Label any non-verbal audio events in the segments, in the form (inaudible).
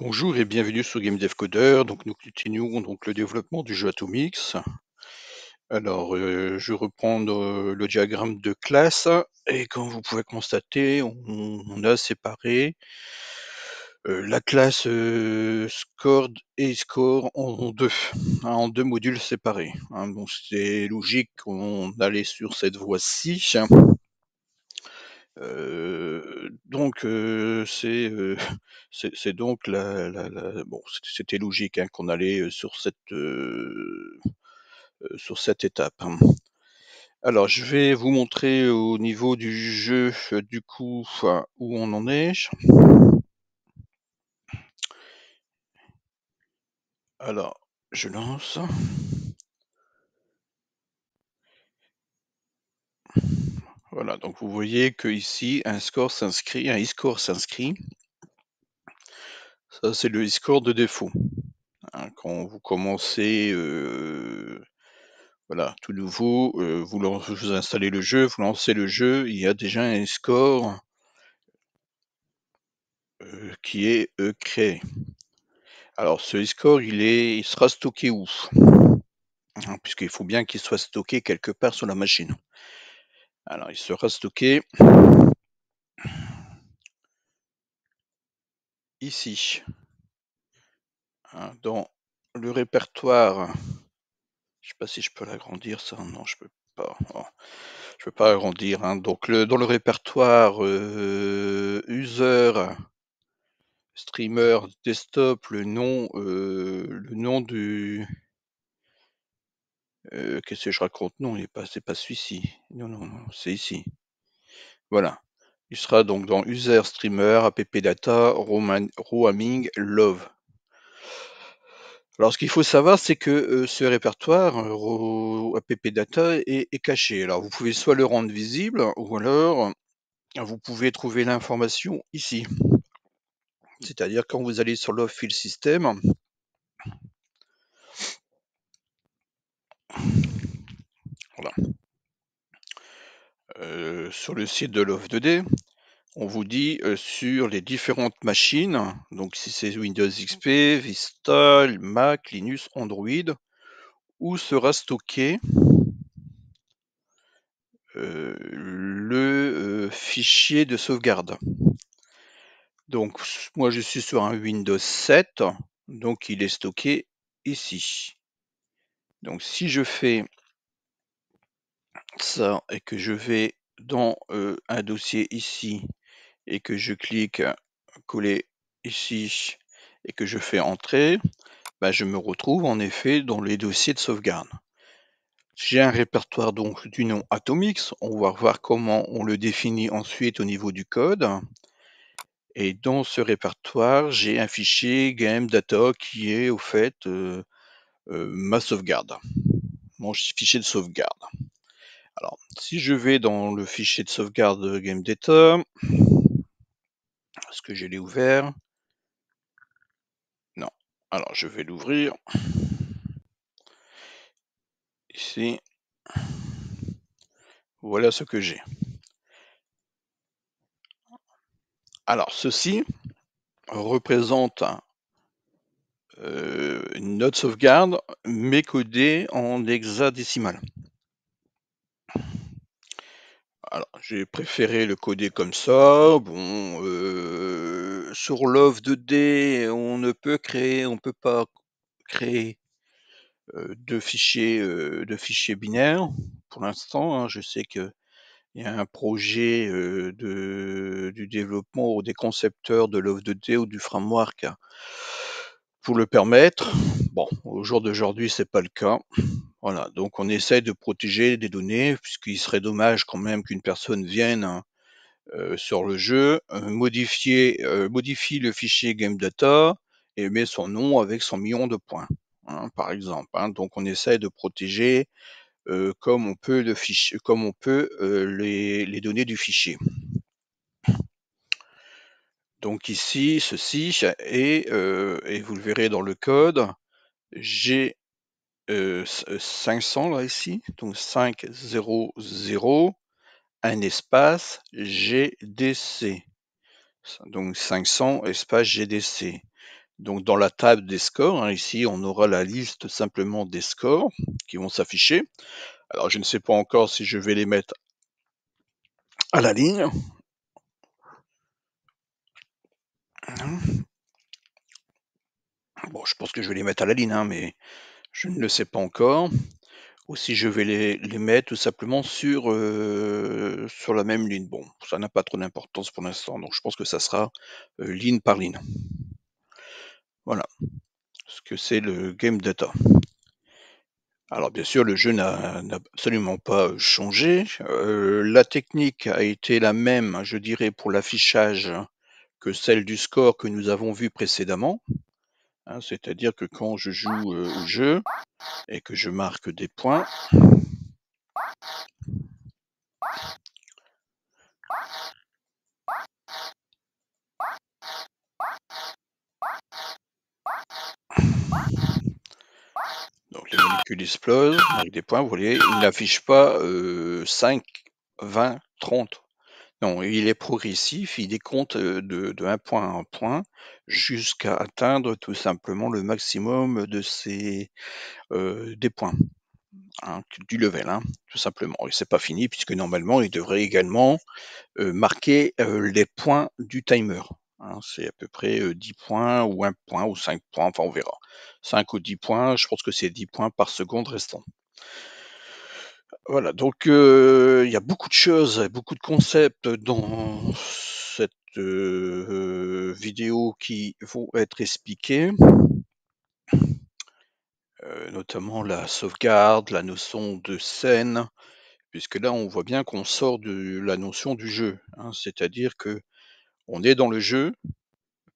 Bonjour et bienvenue sur Game Dev Coder. Donc nous continuons donc le développement du jeu Atomix. Alors euh, je reprends euh, le diagramme de classe et comme vous pouvez constater, on, a séparé euh, la classe score et score en deux, hein, en deux modules séparés. Bon, hein. c'est logique qu'on allait sur cette voie-ci donc (laughs) c'est donc c'était logique hein, qu'on allait sur cette sur cette étape. Hein. Alors je vais vous montrer au niveau du jeu du coup où on en est. Alors je lance. Voilà, donc vous voyez que ici un score s'inscrit, un e-score s'inscrit. Ça, c'est le e-score de défaut. Hein, quand vous commencez, euh, voilà, tout nouveau, euh, vous, vous installez le jeu, vous lancez le jeu, il y a déjà un score euh, qui est créé. Alors, ce e-score, il, est, il sera stocké où hein, Puisqu'il faut bien qu'il soit stocké quelque part sur la machine. Alors, il sera stocké ici, hein, dans le répertoire. Je sais pas si je peux l'agrandir, ça. Non, je peux pas. Oh, je peux pas agrandir. Hein. Donc, le, dans le répertoire euh, user streamer desktop, le nom, euh, le nom du euh, qu'est-ce que je raconte Non, il n'est pas, c'est pas celui-ci. Non, non, non, c'est ici. Voilà. Il sera donc dans User, Streamer, App Data, Roaming, Love. Alors, ce qu'il faut savoir, c'est que euh, ce répertoire euh, AppData, data est, caché. Alors, vous pouvez soit le rendre visible, ou alors vous pouvez trouver l'information ici. C'est-à-dire quand vous allez sur Love Field system, euh, sur le site de Love2D, on vous dit euh, sur les différentes machines, donc si c'est Windows XP, Vista, Mac, Linux, Android, où sera stocké euh, le fichier de sauvegarde. Donc moi je suis sur un Windows 7, donc il est stocké ici. Donc si je fais ça et que je vais dans euh, un dossier ici et que je clique coller ici et que je fais entrer, bah, je me retrouve en effet dans les dossiers de sauvegarde. J'ai un répertoire donc du nom Atomix. On va voir comment on le définit ensuite au niveau du code. Et dans ce répertoire, j'ai un fichier game data qui est au fait euh, euh, ma sauvegarde, mon fichier de sauvegarde. Alors, si je vais dans le fichier de sauvegarde Game Data, est-ce que je l'ai ouvert Non. Alors, je vais l'ouvrir. Ici. Voilà ce que j'ai. Alors, ceci représente euh, une note sauvegarde, mais codé en hexadécimal. Alors, j'ai préféré le coder comme ça. Bon, euh, sur l'offre 2D, on ne peut créer, on peut pas créer deux de, fichiers, euh, de fichiers binaires pour l'instant. Hein. je sais que il y a un projet de, du développement ou des concepteurs de l'offre 2D ou du framework le permettre. Bon, au jour d'aujourd'hui, c'est pas le cas. Voilà, donc on essaie de protéger des données, puisqu'il serait dommage quand même qu'une personne vienne hein, euh, sur le jeu, euh, modifier, euh, modifie le fichier game data et met son nom avec son million de points, hein, par exemple. Hein. Donc on essaie de protéger comme on peut, le fichier, comme on peut les données du fichier. Donc ici, ceci, et, euh, et vous le verrez dans le code, j'ai 500 euh, euh, là ici, donc 500, un espace GDC. Donc 500 espace GDC. Donc dans la table des scores, hein, ici on aura la liste simplement des scores qui vont s'afficher. Alors je ne sais pas encore si je vais les mettre à la ligne, Hein. Bon, je pense que je vais les mettre à la ligne, hein, mais je ne le sais pas encore. Ou si je vais les, mettre tout simplement sur, euh, sur la même ligne. Bon, ça n'a pas trop d'importance pour l'instant, donc je pense que ça sera euh, ligne par ligne. Voilà ce que c'est le game data. Alors bien sûr, le jeu n'a absolument pas changé. Euh, la technique a été la même, je dirais, pour l'affichage que celle du score que nous avons vu précédemment. Hein, c'est-à-dire que quand je joue euh, au jeu et que je marque des points, donc les molécules explosent, avec des points, vous voyez, il n'affiche pas 5, 20, 30. Non, il est progressif, il décompte de, de 1 point à un point jusqu'à atteindre tout simplement le maximum de ses, des points, hein, du level, hein, tout simplement. Et c'est pas fini puisque normalement il devrait également marquer les points du timer. Hein. c'est à peu près 10 points ou un point ou cinq points, enfin on verra. 5 ou 10 points, je pense que c'est 10 points par seconde restant. Voilà, donc euh, il y a beaucoup de choses beaucoup de concepts dans cette, euh, vidéo qui vont être expliqués. Euh, notamment la sauvegarde, la notion de scène, puisque là, on voit bien qu'on sort de la notion du jeu, hein. C'est-à-dire qu'on est dans le jeu.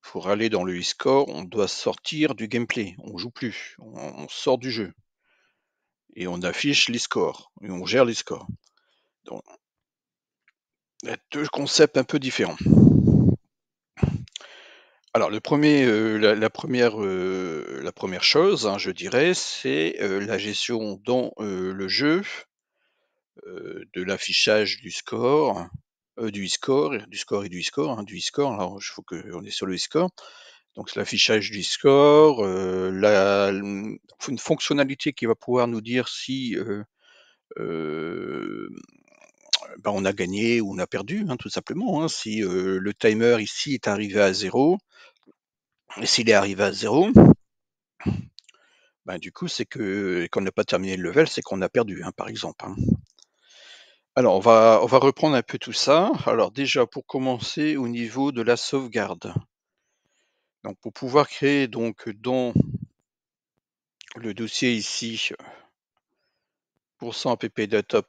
Pour aller dans le e-score, on doit sortir du gameplay. On joue plus, on sort du jeu et on affiche les scores et on gère les scores. Donc, deux concepts un peu différents. Alors, le premier, euh, la, première, euh, la première chose, hein, je dirais, c'est euh, la gestion dans le jeu de l'affichage du score, du score du score et du score hein, du score Alors, il faut qu'on est sur le score donc c'est l'affichage du score, euh, une fonctionnalité qui va pouvoir nous dire si euh, euh, ben, on a gagné ou on a perdu, hein, tout simplement. Hein. si le timer ici est arrivé à zéro, et s'il est arrivé à zéro, ben, du coup c'est que qu'on n'a pas terminé le level, c'est qu'on a perdu, hein, par exemple. Alors on va on va reprendre un peu tout ça. Alors déjà pour commencer au niveau de la sauvegarde. Donc pour pouvoir créer donc dans le dossier ici ppdata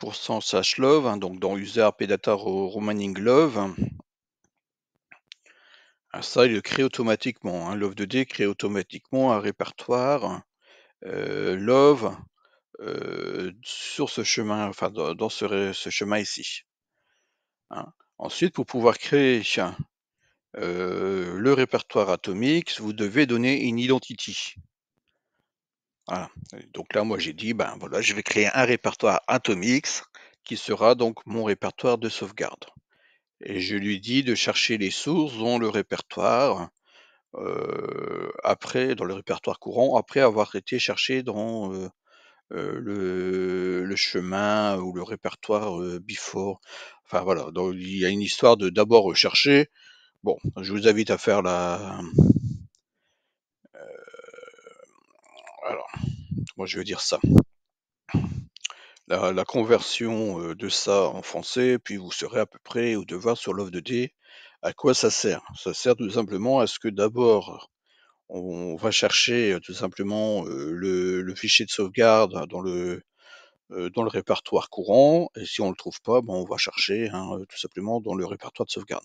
love, hein, donc dans user pdata romaning love, hein, ça il le crée automatiquement. Hein, love2d crée automatiquement un répertoire euh, love euh, sur ce chemin, enfin dans, ce, chemin ici. Hein. Ensuite, pour pouvoir créer euh, le répertoire Atomix, vous devez donner une identity. Voilà. Donc là, moi, j'ai dit, ben voilà, je vais créer un répertoire Atomix qui sera donc mon répertoire de sauvegarde. Et je lui dis de chercher les sources dans le répertoire, euh, après, dans le répertoire courant, après avoir été cherché dans euh, euh le, le, chemin ou le répertoire euh, before. Enfin voilà, donc, il y a une histoire de d'abord rechercher, Bon, je vous invite à faire la. Euh, alors, moi je vais dire ça. La, conversion euh, de ça en français, puis vous serez à peu près au devoir sur l'offre de D. À quoi ça sert Ça sert tout simplement à ce que d'abord on va chercher euh, tout simplement le, fichier de sauvegarde dans le, dans le répertoire courant, et si on ne le trouve pas, ben, on va chercher hein, tout simplement dans le répertoire de sauvegarde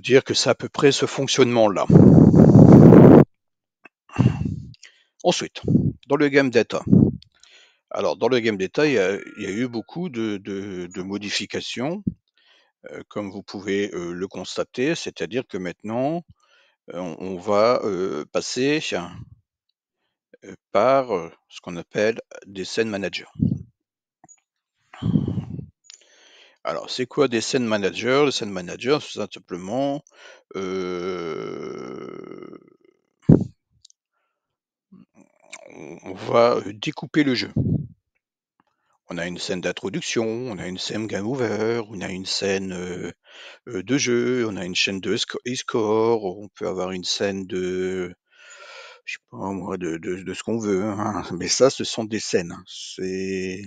dire que c'est à peu près ce fonctionnement-là. Ensuite, dans le game data. Alors, dans le game data, il y a, eu beaucoup de, modifications, euh, comme vous pouvez euh, le constater, c'est-à-dire que maintenant, euh, on, va passer par ce qu'on appelle des scènes managers. Alors, c'est quoi des scènes managers Les scènes managers, c'est simplement euh, on va euh, découper le jeu. On a une scène d'introduction, on a une scène game over, on a une scène euh, de jeu, on a une scène de score, on peut avoir une scène de je sais pas moi de, ce qu'on veut, hein. mais ça ce sont des scènes. Hein. C'est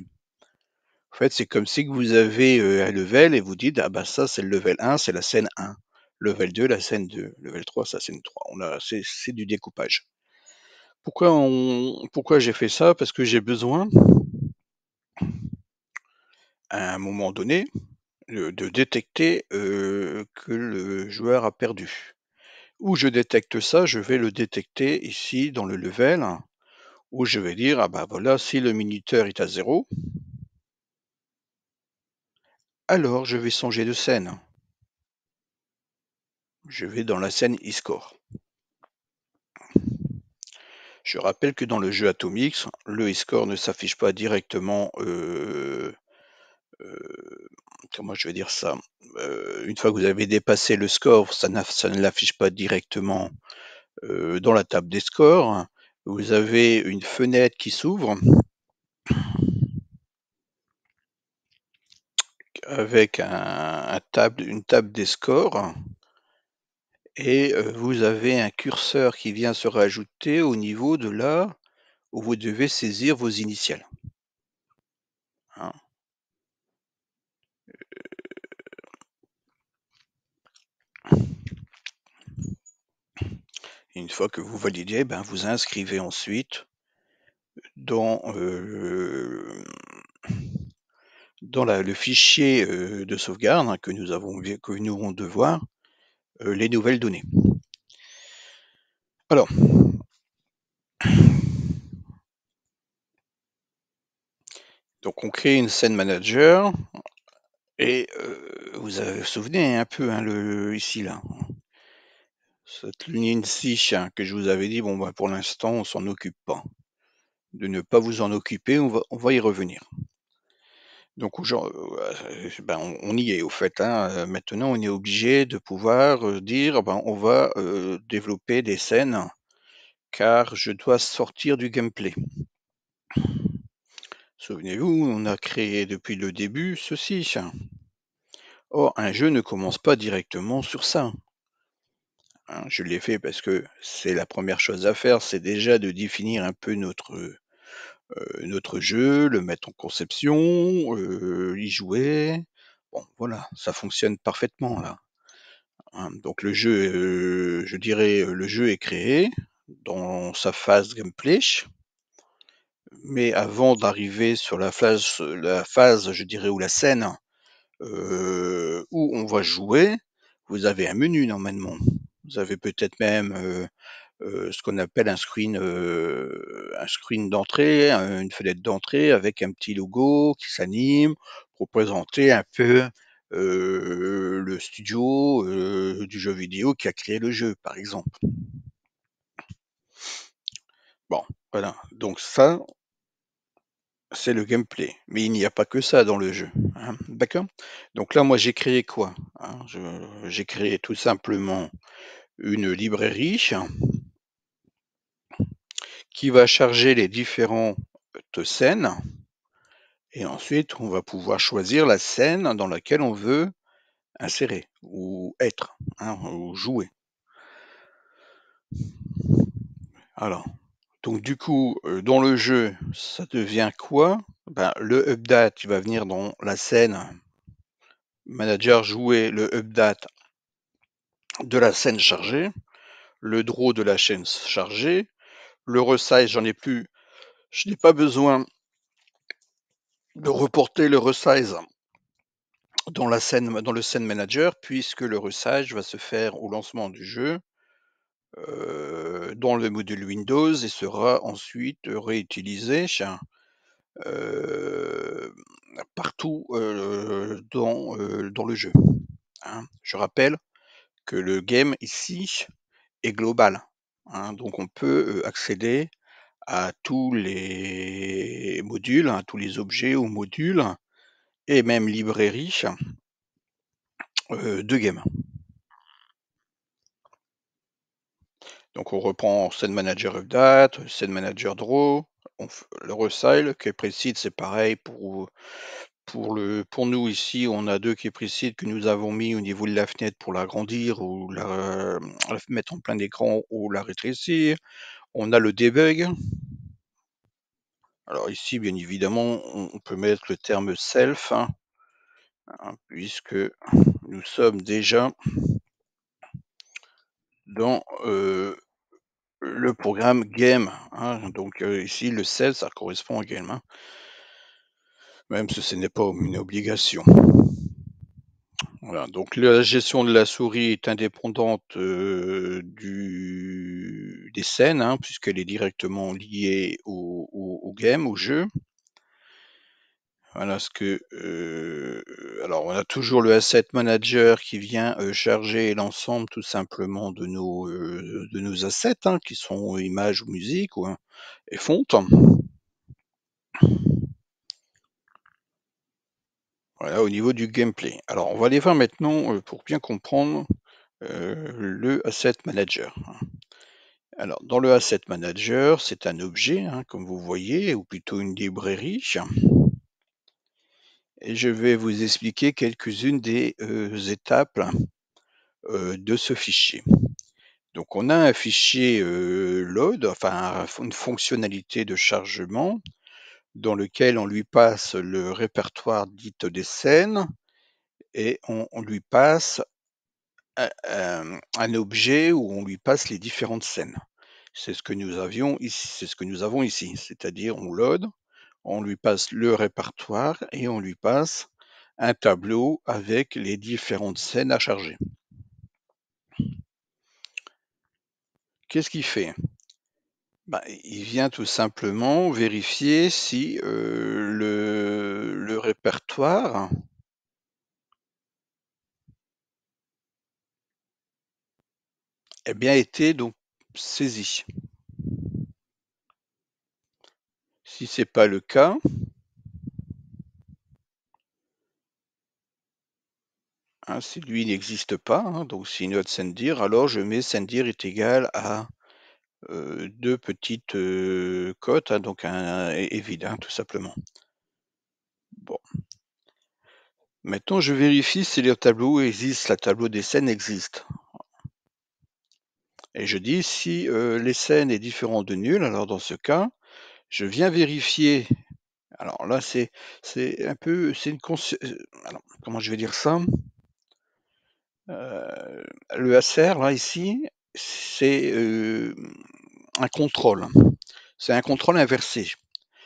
en fait, c'est comme si vous avez, euh, un level et vous dites: «Ah bah, ça, c'est le level 1, c'est la scène 1. Level 2, la scène 2. Level 3, c'est la scène 3». On c'est du découpage. Pourquoi j'ai fait ça? Parce que j'ai besoin à un moment donné, de détecter, euh, que le joueur a perdu. Où je détecte ça? Je vais le détecter ici dans le level, où je vais dire: «Ah bah, voilà, si le minuteur est à 0» Alors je vais songer de scène. Je vais dans la scène e-score. Je rappelle que dans le jeu Atomix, le e-score ne s'affiche pas directement euh, euh, comment je vais dire ça euh, Une fois que vous avez dépassé le score, ça, ne l'affiche pas directement dans la table des scores. Vous avez une fenêtre qui s'ouvre avec un, table, une table des scores et euh, vous avez un curseur qui vient se rajouter au niveau de là où vous devez saisir vos initiales. Hein. Euh. une fois que vous validez, ben vous inscrivez ensuite dans euh, dans le fichier, euh, de sauvegarde, hein, que nous avons que nous de voir, euh, les nouvelles données. Alors donc on crée une scène manager et euh, vous vous souvenez un peu, hein, le ici là, Cette ligne ci, hein, que je vous avais dit: «Bon, bah, pour l'instant, on s'en occupe pas». De ne pas vous en occuper, on va y revenir. Donc euh, euh, ben, on y est au fait, hein, euh, maintenant on est obligé de pouvoir, dire: ben, on va, développer des scènes, car je dois sortir du gameplay». Souvenez-vous, on a créé depuis le début ceci. Or, un jeu ne commence pas directement sur ça. Hein, je l'ai fait parce que c'est la première chose à faire, c'est déjà de définir un peu notre euh, notre jeu, le mettre en conception, euh, y jouer. Bon, voilà, ça fonctionne parfaitement là. Hein. donc le jeu, euh, je dirais, le jeu est créé dans sa phase gameplay, mais avant d'arriver sur la phase, la phase, je dirais, ou la scène où on va jouer, vous avez un menu normalement. Vous avez peut-être même euh, ce qu'on appelle un screen, euh, un screen d'entrée, hein, une fenêtre d'entrée avec un petit logo qui s'anime pour présenter un peu euh, le studio du jeu vidéo qui a créé le jeu, par exemple. Bon, voilà. Donc ça, c'est le gameplay. Mais il n'y a pas que ça dans le jeu. Hein. D'accord Donc là, moi, j'ai créé quoi hein, J'ai créé tout simplement une librairie qui va charger les différentes scènes. Et ensuite, on va pouvoir choisir la scène dans laquelle on veut insérer ou être hein, ou jouer. Alors, donc du coup, euh, dans le jeu, ça devient quoi ben, Le update, tu va venir dans la scène manager jouer le update de la scène chargée, le draw de la chaîne chargée, le resize, j'en ai plus. Je n'ai pas besoin de reporter le resize dans, la scène, dans le scène manager, puisque le resize va se faire au lancement du jeu euh, dans le module Windows et sera ensuite réutilisé euh, partout euh, dans, dans, le jeu. Hein. Je rappelle que le game ici est global. Hein, donc on peut accéder à tous les modules, à hein, tous les objets ou modules, et même librairies de game. Donc on reprend Scene Manager Update, Scene Manager Draw, on le resile que précise c'est pareil pour pour, nous ici, on a deux qui précident que nous avons mis au niveau de la fenêtre pour l'agrandir ou euh, la, mettre en plein écran ou la rétrécir. On a le debug. Alors ici, bien évidemment, on peut mettre le terme self, hein, hein, puisque nous sommes déjà dans euh, le programme game. Hein. Donc euh, ici, le self, ça correspond à game même si ce n'est pas une obligation. Voilà, donc la gestion de la souris est indépendante euh, du, des scènes, hein, puisqu'elle est directement liée au, au, au, game, au jeu. Voilà ce que. Euh, alors, on a toujours le asset manager qui vient euh, charger l'ensemble tout simplement de nos, de nos assets, hein, qui sont images ou musique ou, hein, et fontes. Voilà au niveau du gameplay. Alors on va aller voir maintenant euh, pour bien comprendre euh, le Asset Manager. Hein. Alors dans le Asset Manager, c'est un objet, hein, comme vous voyez, ou plutôt une librairie. Et je vais vous expliquer quelques-unes des euh, étapes euh, de ce fichier. Donc on a un fichier load, enfin une fonctionnalité de chargement dans lequel on lui passe le répertoire dite des scènes et on, lui passe euh, euh, un, objet où on lui passe les différentes scènes. C'est ce que nous avions ici, c'est ce que nous avons ici, c'est-à-dire on load, on lui passe le répertoire et on lui passe un tableau avec les différentes scènes à charger. Qu'est-ce qu'il fait bah, il vient tout simplement vérifier si, le répertoire a eh bien été donc saisi. Si ce n'est pas le cas hein, si lui n'existe pas, hein, donc si de sendir alors je mets sendir est égal à deux petites, cotes, hein, donc un évident, vide, mmh. tout simplement. Bon. Maintenant je vérifie si le tableau existe, la tableau des scènes existe. Et je dis si, les scènes est différent de nul, alors dans ce cas, je viens vérifier alors là c'est un peu c'est une comment je vais dire ça? le ACR là ici c'est euh, un contrôle. C'est un contrôle inversé.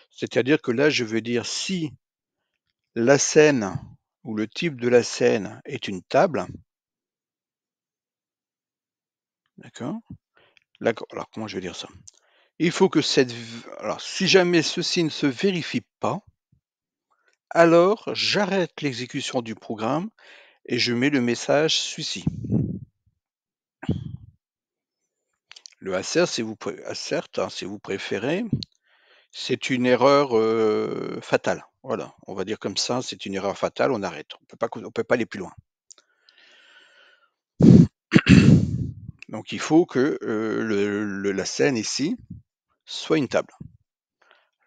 C'est-à-dire que là, je veux dire, si la scène ou le type de la scène est une table, d'accord Alors, comment je vais dire ça Il faut que cette... Alors, si jamais ceci ne se vérifie pas, alors j'arrête l'exécution du programme et je mets le message suici. Le assert, si vous, ah, hein, si vous préférez, c'est une erreur fatale. Voilà, on va dire comme ça, c'est une erreur fatale, on arrête. On ne peut pas aller plus loin. Donc il faut que la scène ici soit une table.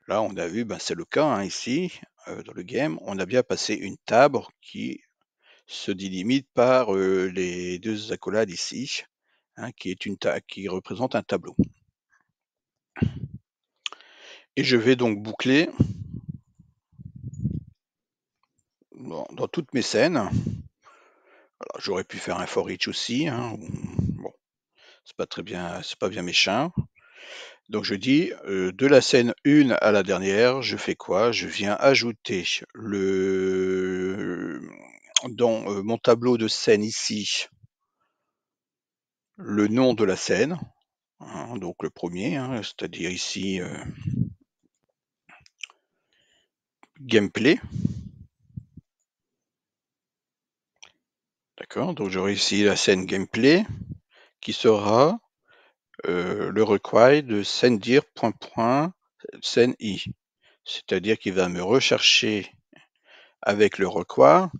Là, on a vu, ben, c'est le cas hein, ici, dans le game, on a bien passé une table qui se délimite par les deux accolades ici, Hein, qui, est une qui représente un tableau. Et je vais donc boucler dans, toutes mes scènes. J'aurais pu faire un for each aussi. Hein, bon, c'est pas très bien, c'est pas bien méchant. Donc je dis euh, de la scène 1 à la dernière, je fais quoi Je viens ajouter le dans euh, mon tableau de scène ici le nom de la scène, hein, donc le premier, hein, c'est-à-dire ici euh, gameplay. D'accord, donc j'aurai ici la scène gameplay qui sera euh, le require de scène point point C'est-à-dire qu'il va me rechercher avec le require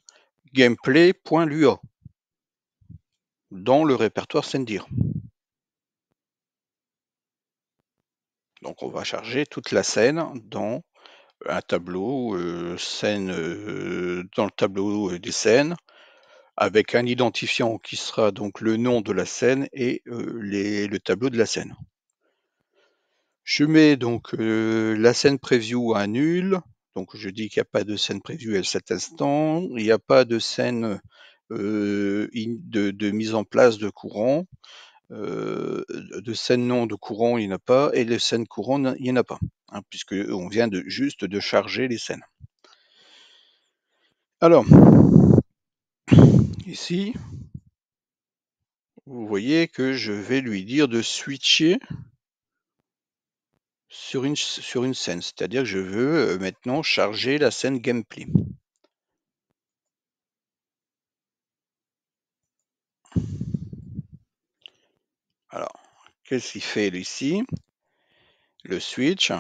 gameplay.lua dans le répertoire Sendir. Donc on va charger toute la scène dans un tableau, euh, scène, euh, dans le tableau euh, des scènes, avec un identifiant qui sera donc le nom de la scène et le tableau de la scène. Je mets donc la scène preview à nul, donc je dis qu'il n'y a pas de scène preview à cet instant, il n'y a pas de scène euh, de, mise en place de courant euh, de scène non de courant, il n'y en a pas, et de scène courant, il n'y en a pas, puisqu'on hein, puisque on vient de, juste de charger les scènes. Alors, ici, vous voyez que je vais lui dire de switcher sur une, sur une scène. C'est-à-dire que je veux euh, maintenant charger la scène gameplay. Qu'est-ce qu'il fait ici Le switch.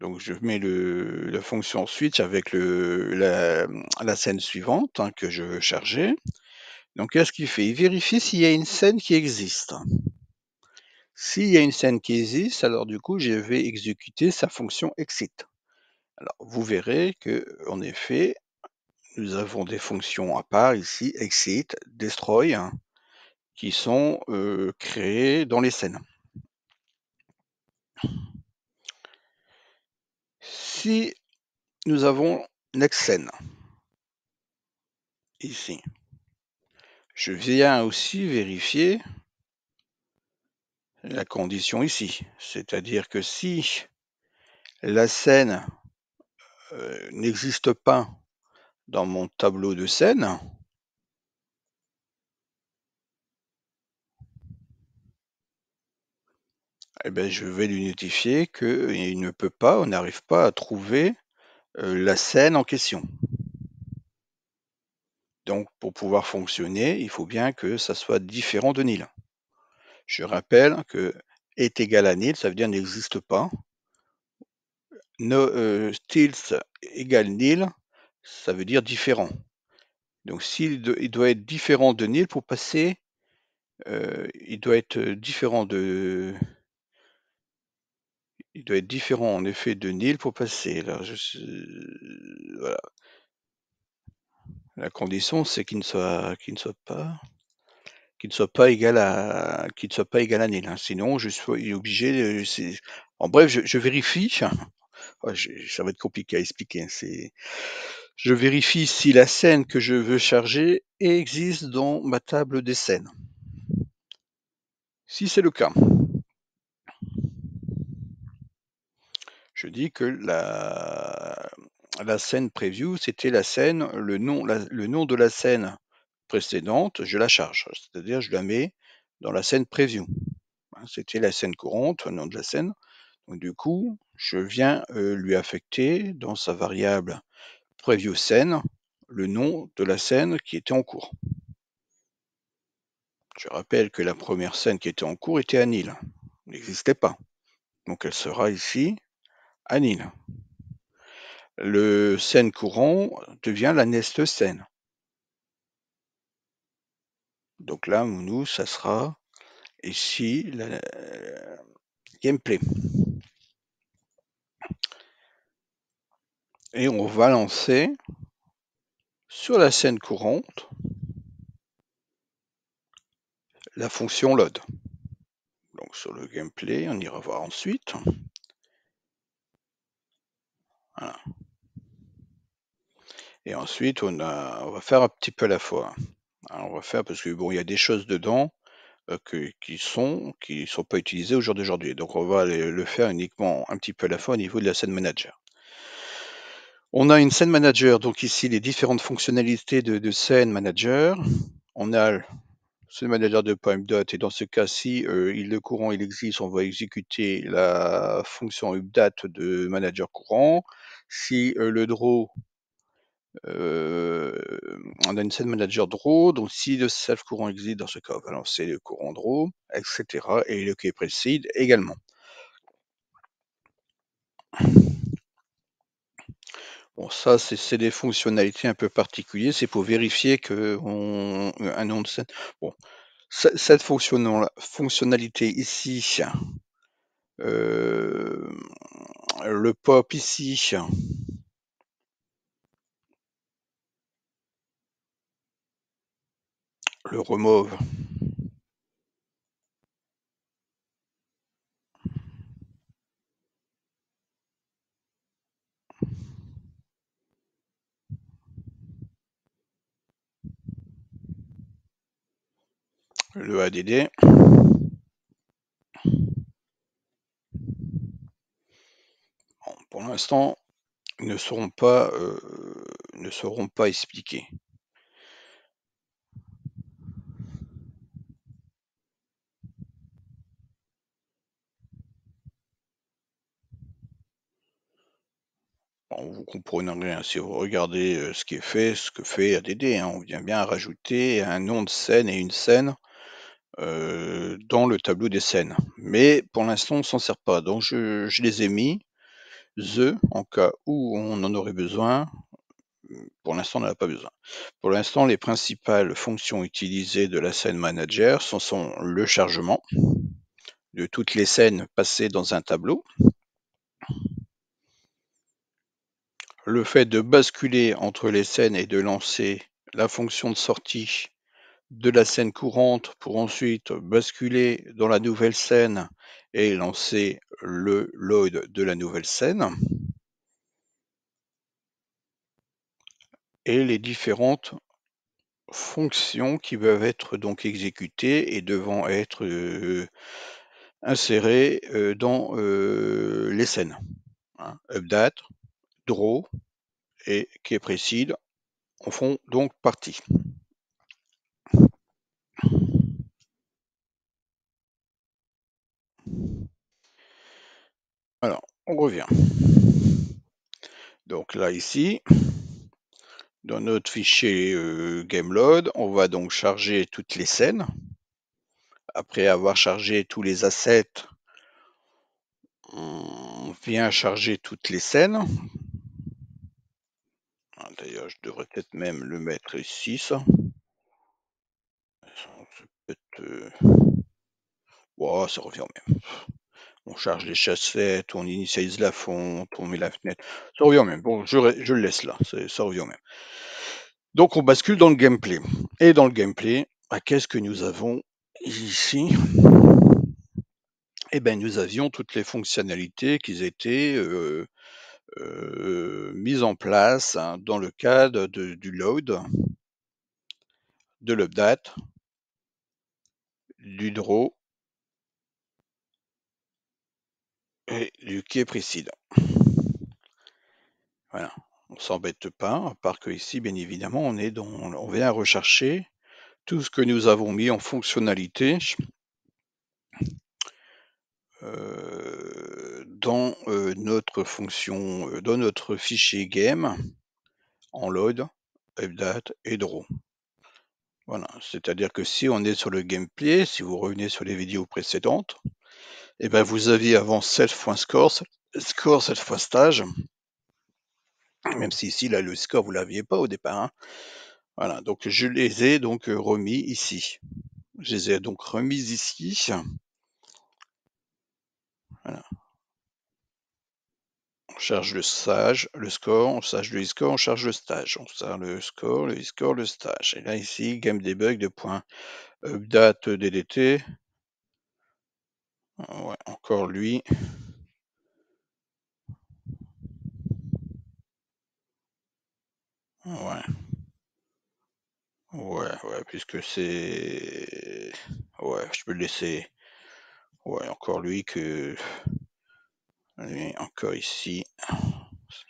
Donc je mets le, la fonction switch avec le, la, scène suivante hein, que je veux charger. Donc qu'est-ce qu'il fait Il vérifie s'il y a une scène qui existe. S'il y a une scène qui existe, alors du coup je vais exécuter sa fonction exit. Alors vous verrez que en effet nous avons des fonctions à part ici exit, destroy, hein, qui sont euh, créées dans les scènes. Si nous avons next ici, je viens aussi vérifier la condition ici. C'est-à-dire que si la scène euh, n'existe pas dans mon tableau de scène, Eh ben, je vais lui notifier qu'il ne peut pas, on n'arrive pas à trouver euh, la scène en question. Donc, pour pouvoir fonctionner, il faut bien que ça soit différent de nil. Je rappelle que est égal à nil, ça veut dire n'existe pas. No, euh, égal nil, ça veut dire différent. Donc, s'il doit être différent de nil pour passer, euh, il doit être différent de il doit être différent en effet de Nil pour passer. La condition, c'est qu'il ne soit, qu'il ne soit pas, qu'il ne soit pas égal à, qu'il ne soit pas égal à Nil. Hein. Sinon, je suis obligé. En bref, je, vérifie. (laughs) ça va être compliqué à expliquer. Hein. je vérifie si la scène que je veux charger existe dans ma table des scènes. Si c'est le cas, je dis que la, scène preview, c'était la scène, le nom, le nom de la scène précédente, je la charge. C'est-à-dire, je la mets dans la scène preview. Hein, c'était la scène courante, le nom de la scène. Donc, du coup, je viens euh, lui affecter dans sa variable preview scène le nom de la scène qui était en cours. Je rappelle que la première scène qui était en cours était à Nil, n'existait pas. Donc elle sera ici anine. Le scène courant devient la scène Donc là, nous, ça sera ici le gameplay. Et on va lancer sur la scène courante la fonction load. Donc sur le gameplay, on ira voir ensuite. Et ensuite, on, va faire un petit peu à la fois. on va faire parce que bon, il y a des choses dedans euh, qui sont qui sont pas utilisées au jour d'aujourd'hui. Donc, on va le, faire uniquement un petit peu à la fois au niveau de la scène manager. On a une scène manager, donc ici les différentes fonctionnalités de, de scène manager. On a le manager de update et dans ce cas si euh, le courant il existe, on va exécuter la fonction update de manager courant. Si euh, le draw, euh, on a une scène manager draw, donc si le self courant existe, dans ce cas, on va lancer le courant draw, etc. Et le key précide également. Bon, ça, c'est des fonctionnalités un peu particulières. C'est pour vérifier que on, cette fonctionnalité ici, euh, le pop ici. Le remove. le ADD. pour l'instant, ne seront pas, euh, ne seront pas expliqués. vous comprenez rien si vous regardez euh, ce qui est fait, ce que fait ADD. Hein, on vient bien rajouter un nom de scène et une scène euh, dans le tableau des scènes. Mais pour l'instant, on s'en sert pas. Donc je, les ai mis the en cas où on en aurait besoin. Pour l'instant, on n'en a pas besoin. Pour l'instant, les principales fonctions utilisées de la scène manager sont, sont le chargement de toutes les scènes passées dans un tableau, le fait de basculer entre les scènes et de lancer la fonction de sortie de la scène courante pour ensuite basculer dans la nouvelle scène et lancer le load de la nouvelle scène. Et les différentes fonctions qui peuvent être donc exécutées et devant être euh, insérées euh, dans euh, les scènes. Hein, update, draw et qui en font donc partie. Alors, on revient. Donc là, ici, dans notre fichier game euh, GameLoad, on va donc charger toutes les scènes. Après avoir chargé tous les assets, on vient charger toutes les scènes. Ah, d'ailleurs, je devrais peut-être même le mettre ici, ça. peut-être... Euh, ça revient même. On charge les chassettes, on initialise la fonte, on met la fenêtre. Ça revient même. Bon, je, le laisse là. Ça revient même. Donc, on bascule dans le gameplay. Et dans le gameplay, bah, qu'est-ce que nous avons ici Eh bien, nous avions toutes les fonctionnalités qui étaient euh, euh, mises en place hein, dans le cadre du load, de l'update, du draw Et du précide Voilà, on s'embête pas, à part que ici, bien évidemment, on est dans, on vient rechercher tout ce que nous avons mis en fonctionnalité euh, dans euh, notre fonction, euh, dans notre fichier game en load, update et draw. Voilà, c'est-à-dire que si on est sur le gameplay, si vous revenez sur les vidéos précédentes, et eh ben vous aviez avant self fois score, score fois stage, même si ici, là, le score, vous l'aviez pas au départ. Hein. Voilà, donc je les ai donc euh, remis ici. Je les ai donc remis ici. On charge le stage, le score, on charge le score, on charge le stage. On charge le score, le score, le stage. Et là ici, game debug de point update euh, ddt Ouais, encore lui. Ouais. Ouais, ouais, puisque c'est. Ouais, je peux le laisser. Ouais, encore lui que. Lui, encore ici.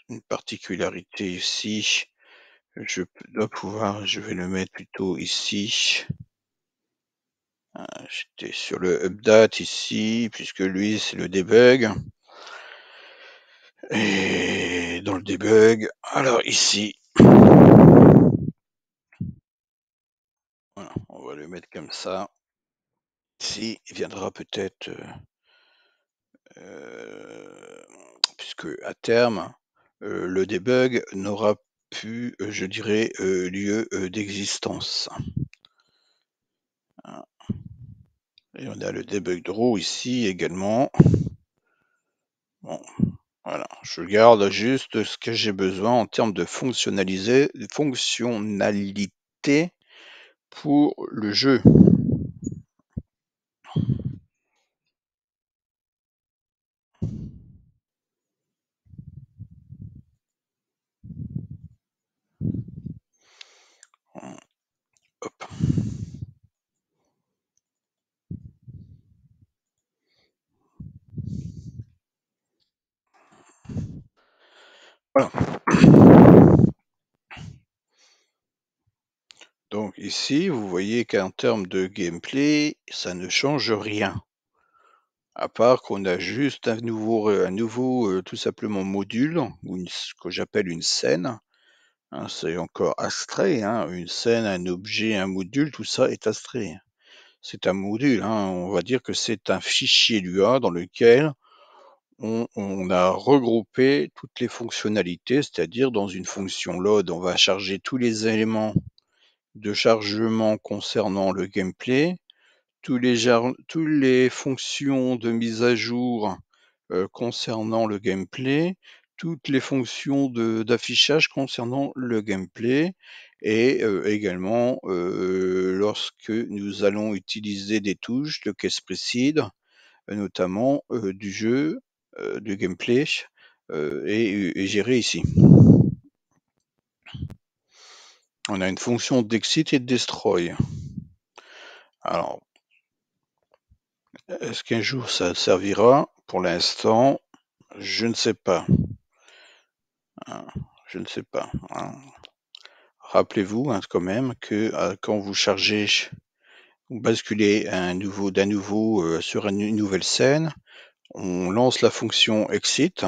Une particularité ici. Je dois pouvoir. Je vais le mettre plutôt ici. Ah, j'étais sur le update ici, puisque lui, c'est le debug. Et dans le debug, alors ici, on va le mettre comme ça. Ici, il viendra peut-être, euh, puisque à terme, euh, le debug n'aura plus, euh, je dirais, lieu d'existence. on a le debug draw ici également. voilà. Je garde juste ce que j'ai besoin en termes de fonctionnaliser, fonctionnalité pour le jeu. Hum, hop. Donc ici, vous voyez qu'en termes de gameplay, ça ne change rien. À part qu'on a juste un nouveau, euh, nouveau euh, tout simplement module, ou ce que j'appelle une scène. Hein, c'est encore astrait, hein. une scène, un objet, un module, tout ça est astrait. C'est un module, hein. on va dire que c'est un fichier Lua dans lequel on, a regroupé toutes les fonctionnalités, c'est-à-dire dans une fonction load, on va charger tous les éléments de chargement concernant le gameplay, tous les, fonctions de mise à jour euh, concernant le gameplay, toutes les fonctions d'affichage concernant le gameplay et euh, également euh, lorsque nous allons utiliser des touches de caisse précide, notamment du jeu, euh, du gameplay euh, et géré ici. On a une fonction d'exit et de destroy. Alors, est-ce qu'un jour ça servira Pour l'instant, je ne sais pas. Hein, je ne sais pas. Hein. Rappelez-vous hein, quand même que euh, quand vous chargez vous basculez un nouveau d'un nouveau sur une nouvelle scène, on lance la fonction exit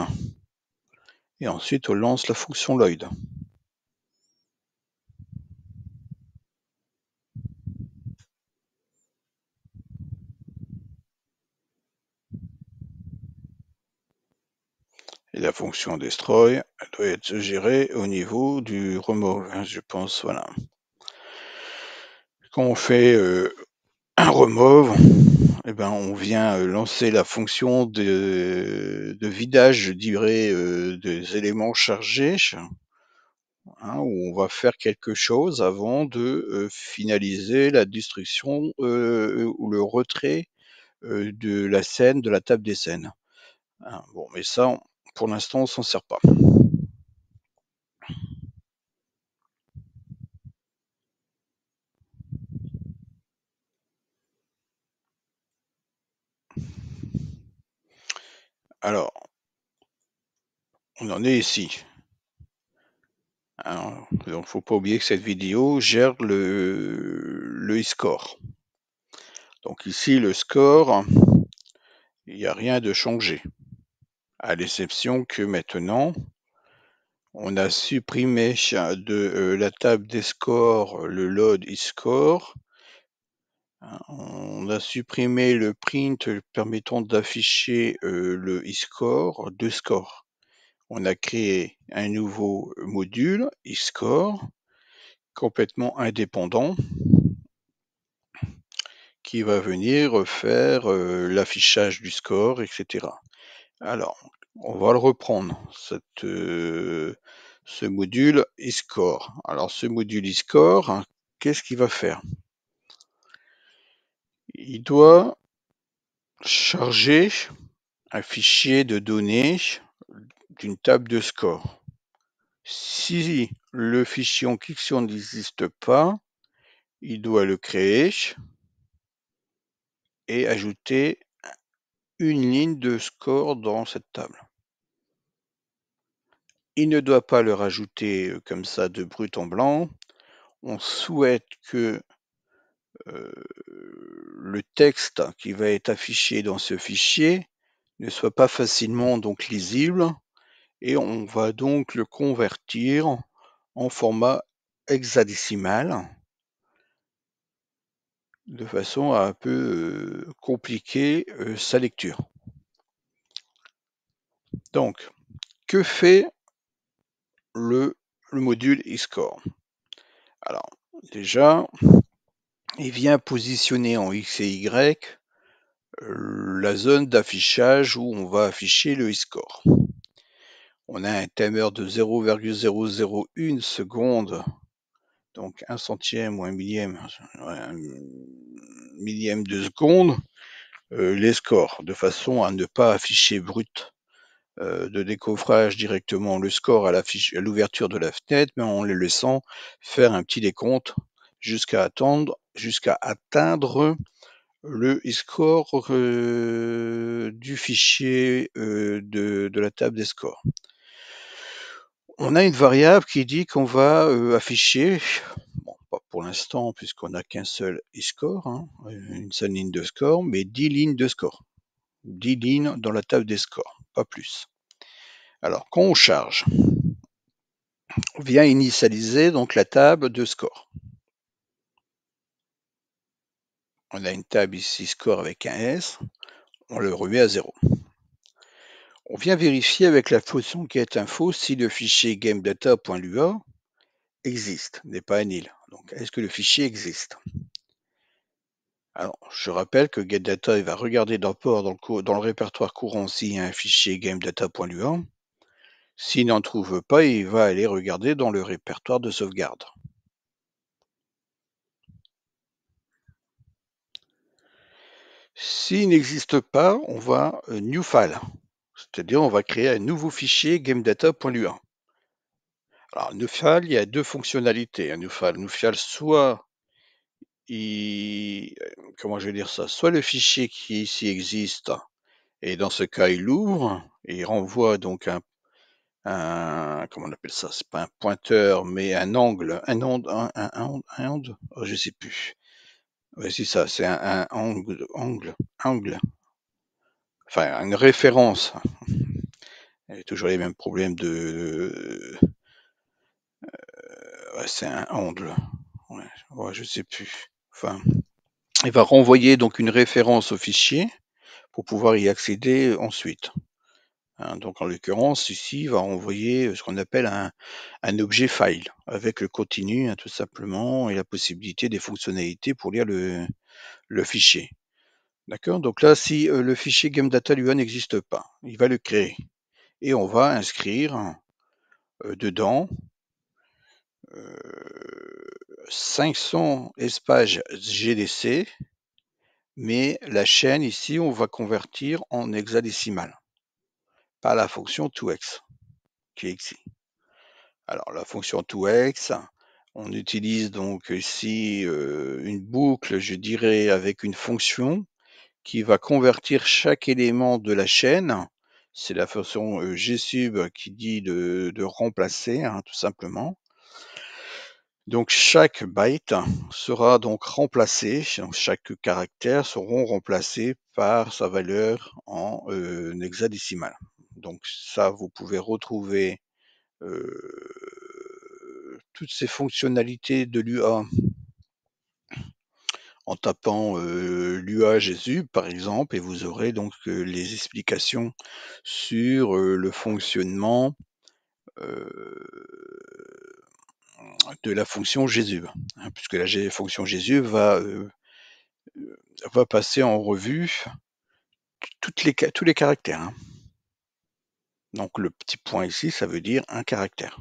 et ensuite on lance la fonction Lloyd. Et la fonction destroy doit être gérée au niveau du remove hein, je pense, voilà. Quand on fait euh, (coughs) un remove, eh ben, on vient euh, lancer la fonction de, vidage, je dirais, euh, des éléments chargés, hein, où on va faire quelque chose avant de euh, finaliser la destruction ou le retrait de la scène, de la table des scènes. Hein, bon, mais ça, pour l'instant, on s'en sert pas. Alors, on en est ici. il ne faut pas oublier que cette vidéo gère le, e score. Donc ici, le score, il n'y a rien de changé. À l'exception que maintenant, on a supprimé euh, de euh, la table des scores le load e-score on a supprimé le print permettant d'afficher euh, le e-score, deux scores. On a créé un nouveau module e-score complètement indépendant qui va venir faire euh, l'affichage du score, etc. Alors, on va le reprendre, euh, ce module e-score. Alors, ce module e-score, hein, qu'est-ce qu'il va faire il doit charger un fichier de données d'une table de score. Si le fichier en question n'existe pas, il doit le créer et ajouter une ligne de score dans cette table. Il ne doit pas le rajouter comme ça de brut en blanc. On souhaite que euh, le texte qui va être affiché dans ce fichier ne soit pas facilement donc lisible et on va donc le convertir en format hexadécimal de façon à un peu euh, compliquer euh, sa lecture. Donc, que fait le, module eScore Alors, déjà, et vient positionner en X et Y euh, la zone d'affichage où on va afficher le e-score. On a un timer de 0,001 seconde, donc un centième ou un millième, millième de seconde, euh, les scores, de façon à ne pas afficher brut euh, de décoffrage directement le score à l'ouverture de la fenêtre, mais en les laissant faire un petit décompte jusqu'à attendre jusqu'à atteindre le score euh, du fichier euh, de, la table des scores. On a une variable qui dit qu'on va euh, afficher, pas pour l'instant puisqu'on n'a qu'un seul score, hein, une seule ligne de score, mais 10 lignes de score. 10 lignes dans la table des scores, pas plus. Alors, quand on charge, on vient initialiser donc la table de score on a une table ici score avec un S, on le remet à 0. On vient vérifier avec la fonction getInfo si le fichier gamedata.lua existe, n'est pas un nil. Donc, est-ce que le fichier existe Alors, je rappelle que getData va regarder dans dans le répertoire courant s'il y a un fichier gamedata.lua. S'il n'en trouve pas, il va aller regarder dans le répertoire de sauvegarde. S'il n'existe pas, on va euh, File, c'est-à-dire on va créer un nouveau fichier gamedata.lua. Alors File, il y a deux fonctionnalités. Hein, newfile, soit il, euh, comment je vais dire ça, soit le fichier qui ici existe et dans ce cas il ouvre, et il renvoie donc un, comment on appelle ça, c'est pas un pointeur mais un angle, un onde, un, un, oh, je sais plus Ouais, c'est ça, c'est un, angle, angle, angle, enfin une référence. Il y a toujours les mêmes problèmes de. Euh, c'est un angle. ouais, je sais plus. Enfin, il va renvoyer donc une référence au fichier pour pouvoir y accéder ensuite. Hein. donc en l'occurrence, ici, il va envoyer euh, ce qu'on appelle un, objet file, avec le continu hein, tout simplement et la possibilité des fonctionnalités pour lire le, fichier. D'accord Donc là, si euh, le fichier game data n'existe pas, il va le créer. Et on va inscrire euh, dedans 500 espaces GDC, mais la chaîne ici, on va convertir en hexadécimal à la fonction toX qui est ici. Alors la fonction toX, on utilise donc ici euh, une boucle, je dirais, avec une fonction qui va convertir chaque élément de la chaîne. C'est la fonction euh, gsub qui dit de, remplacer, hein, tout simplement. Donc chaque byte sera donc remplacé, chaque caractère seront remplacés par sa valeur en euh, hexadécimal. Donc ça, vous pouvez retrouver toutes ces fonctionnalités de l'UA en tapant l'UA Jésus, par exemple, et vous aurez donc les explications sur le fonctionnement de la fonction Jésus, hein, puisque la fonction Jésus va, passer en revue tous les caractères. Hein. Donc le petit point ici, ça veut dire un caractère.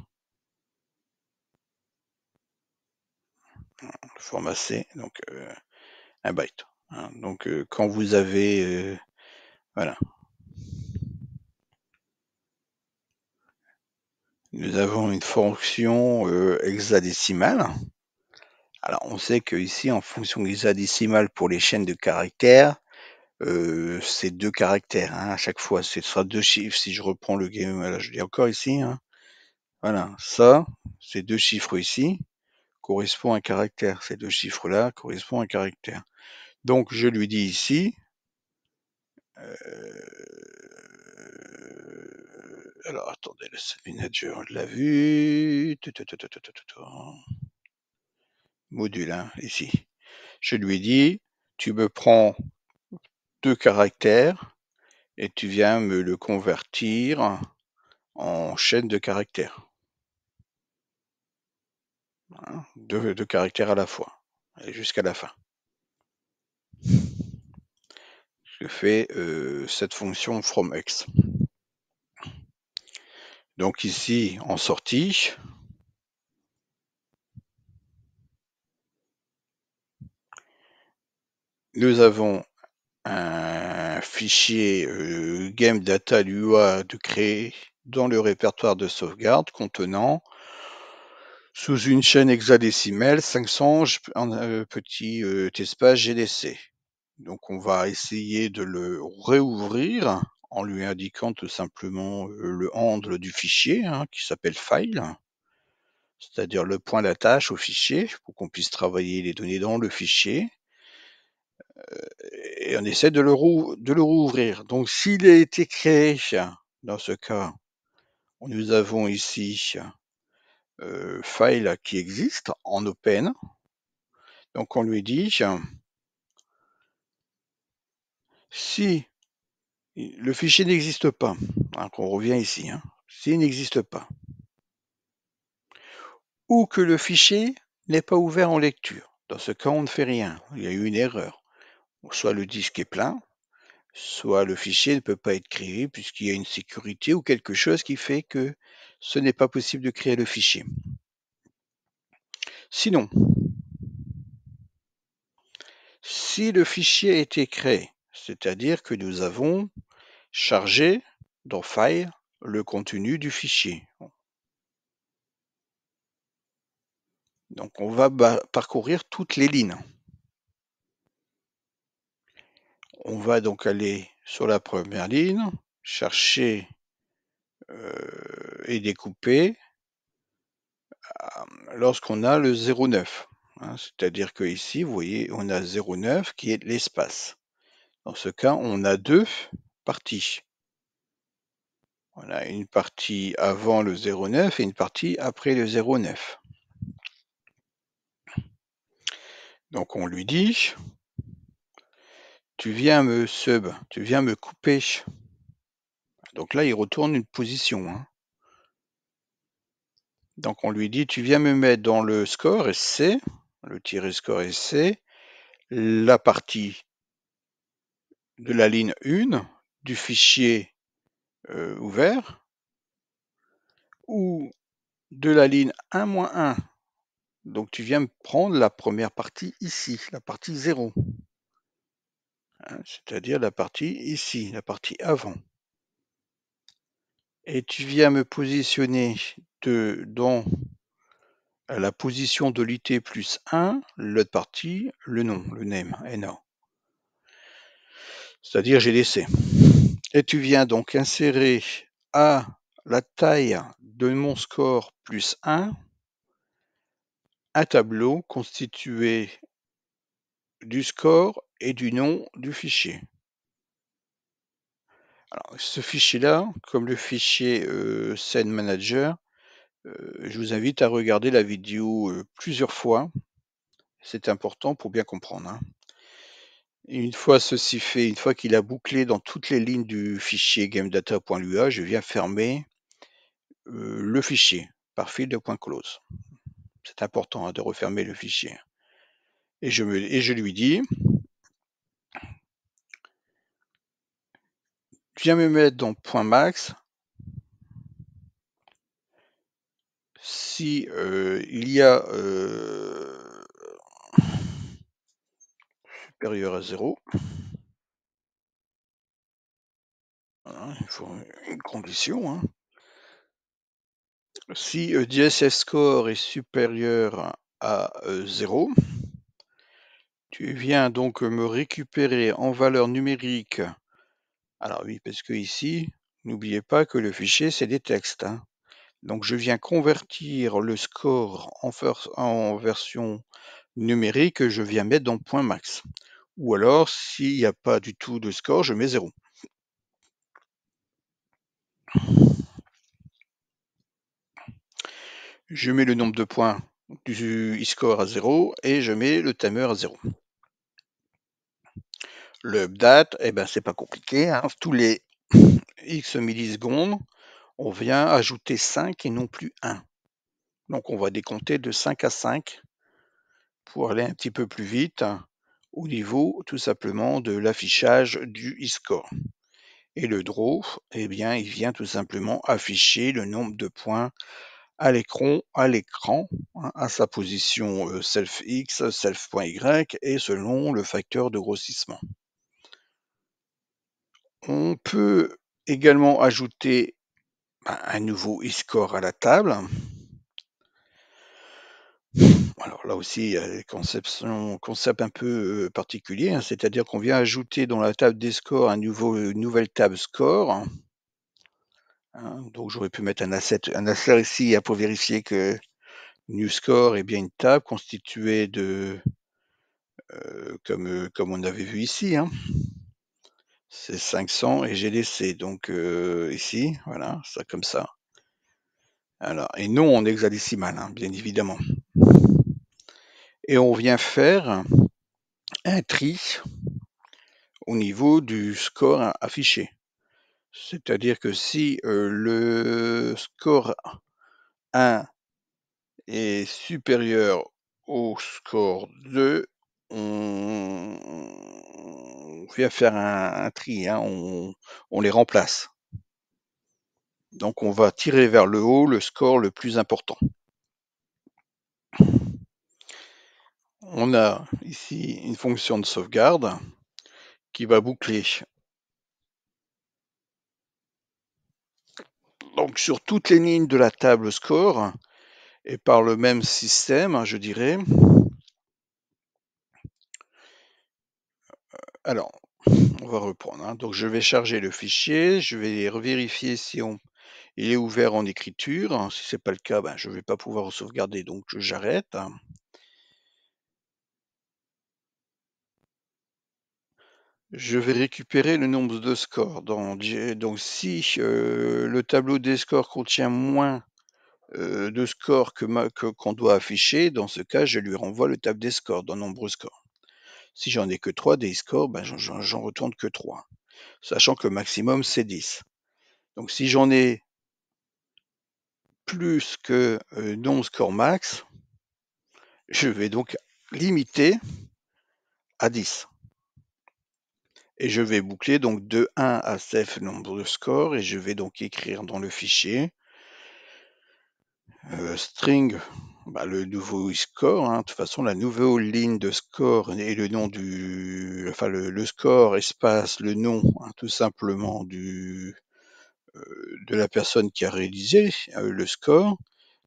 Le format C, donc euh, un byte. Hein. donc euh, quand vous avez euh, voilà. Nous avons une fonction hexadécimale. Alors on sait que ici en fonction hexadécimale pour les chaînes de caractères, euh, ces deux caractères, hein, à chaque fois, ce sera deux chiffres si je reprends le game, là je dis encore ici, hein. Voilà, ça, ces deux chiffres ici, correspond à un caractère, ces deux chiffres là correspondent à un caractère. Donc je lui dis ici euh, alors attendez, le séminaire, on l'a vu. Module, hein, ici. Je lui dis: «Tu me prends» deux caractères et tu viens me le convertir en chaîne de caractères. Deux, caractères à la fois, jusqu'à la fin. Je fais euh, cette fonction from x. Donc ici, en sortie, nous avons un fichier euh, lua de créer dans le répertoire de sauvegarde contenant sous une chaîne hexadécimale 500 en euh, petit euh, espace GDC. Donc on va essayer de le réouvrir en lui indiquant tout simplement euh, le handle du fichier hein, qui s'appelle file, c'est-à-dire le point d'attache au fichier pour qu'on puisse travailler les données dans le fichier et on essaie de le, rouvrir. Donc s'il a été créé, dans ce cas, nous avons ici euh, file qui existe en open. Donc on lui dit si le fichier n'existe pas, hein, on revient ici, hein, s'il n'existe pas, ou que le fichier n'est pas ouvert en lecture. Dans ce cas, on ne fait rien. Il y a eu une erreur soit le disque est plein, soit le fichier ne peut pas être créé puisqu'il y a une sécurité ou quelque chose qui fait que ce n'est pas possible de créer le fichier. Sinon, si le fichier a été créé, c'est-à-dire que nous avons chargé dans File le contenu du fichier. Donc on va parcourir toutes les lignes on va donc aller sur la première ligne, chercher euh, et découper euh, lorsqu'on a le 0,9. Hein. C'est-à-dire que ici, vous voyez, on a 0,9 qui est l'espace. Dans ce cas, on a deux parties. On a une partie avant le 0,9 et une partie après le 0,9. Donc on lui dit, tu viens me sub, tu viens me couper. Donc là, il retourne une position. Hein. Donc on lui dit, tu viens me mettre dans le score SC, le tiré score c'est la partie de la ligne 1 du fichier euh, ouvert ou de la ligne 1-1. Donc tu viens me prendre la première partie ici, la partie 0. Hein, c'est-à-dire la partie ici, la partie avant. Et tu viens me positionner de, dans la position de l'IT plus 1, l'autre partie, le nom, le name, non. C'est-à-dire j'ai laissé. Et tu viens donc insérer à la taille de mon score plus 1 un tableau constitué du score et du nom du fichier. ce fichier-là, comme le fichier euh, Scene Manager, euh, je vous invite à regarder la vidéo euh, plusieurs fois. C'est important pour bien comprendre. Hein. Une fois ceci fait, une fois qu'il a bouclé dans toutes les lignes du fichier gamedata.ua, je viens fermer le fichier par fil de point close. C'est important hein, de refermer le fichier. Et je, lui dis, viens me mettre dans point max. Si euh, il y a euh, supérieur à 0, il faut une condition. Hein. Si euh, score est supérieur à 0, euh, tu viens donc me récupérer en valeur numérique. Alors oui, parce que ici, n'oubliez pas que le fichier, c'est des textes. Hein. Donc je viens convertir le score en, version numérique, je viens mettre dans point max. Ou alors, s'il n'y a pas du tout de score, je mets 0. Je mets le nombre de points du e-score à 0 et je mets le timer à 0. Le update, eh ben, c'est pas compliqué. Hein. Tous les (clears throat) x millisecondes, on vient ajouter 5 et non plus 1. Donc on va décompter de 5 à 5 pour aller un petit peu plus vite hein, au niveau tout simplement de l'affichage du e-score. Et le draw, eh bien, il vient tout simplement afficher le nombre de points à l'écran, à l'écran, hein, à sa position euh, self x, self.y et selon le facteur de grossissement. On peut également ajouter ben, un nouveau e-score à la table. Alors là aussi, il y a des concepts un peu euh, particuliers, hein. c'est-à-dire qu'on vient ajouter dans la table des scores un nouveau, une nouvelle table score. Hein. donc j'aurais pu mettre un asset, ici pour vérifier que new score est bien une table constituée de, euh, euh, comme, on avait vu ici. Hein. C'est 500 et j'ai laissé donc euh, ici, voilà, ça comme ça. Alors, et non en hexadécimal, mal hein, bien évidemment. Et on vient faire un tri au niveau du score affiché. C'est-à-dire que si euh, le score 1 est supérieur au score 2, on, on vient faire un, tri, hein, on, on les remplace. Donc on va tirer vers le haut le score le plus important. On a ici une fonction de sauvegarde qui va boucler. Donc sur toutes les lignes de la table score, et par le même système, hein, je dirais, Alors, on va reprendre, hein. Donc, je vais charger le fichier, je vais vérifier si on, il est ouvert en écriture. Hein, si c'est pas le cas, ben, je ne vais pas pouvoir sauvegarder, donc j'arrête. Hein. Je vais récupérer le nombre de scores. Donc, donc si euh, le tableau des scores contient moins euh, de scores que qu'on doit afficher, dans ce cas, je lui renvoie le tableau des scores, dans nombreux scores. Si j'en ai que 3 des scores, ben j'en retourne que 3. Sachant que le maximum, c'est 10. Donc si j'en ai plus que euh, non score max, je vais donc limiter à 10. Et je vais boucler donc de 1 à 7 nombre de scores et je vais donc écrire dans le fichier euh, string bah, le nouveau score, hein, de toute façon, la nouvelle ligne de score et le nom du, enfin le, score espace le nom hein, tout simplement du euh, de la personne qui a réalisé euh, le score